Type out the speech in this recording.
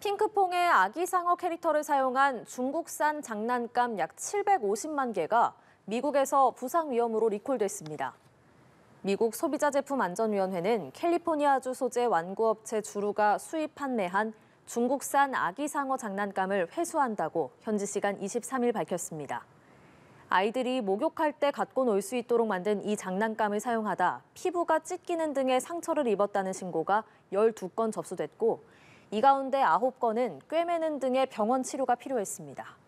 핑크퐁의 아기 상어 캐릭터를 사용한 중국산 장난감 약 750만 개가 미국에서 부상 위험으로 리콜됐습니다. 미국 소비자 제품 안전위원회는 캘리포니아주 소재 완구업체 주루가 수입 판매한 중국산 아기 상어 장난감을 회수한다고 현지 시간 23일 밝혔습니다. 아이들이 목욕할 때 갖고 놀 수 있도록 만든 이 장난감을 사용하다 피부가 찢기는 등의 상처를 입었다는 신고가 12건 접수됐고 이 가운데 9건은 꿰매는 등의 병원 치료가 필요했습니다.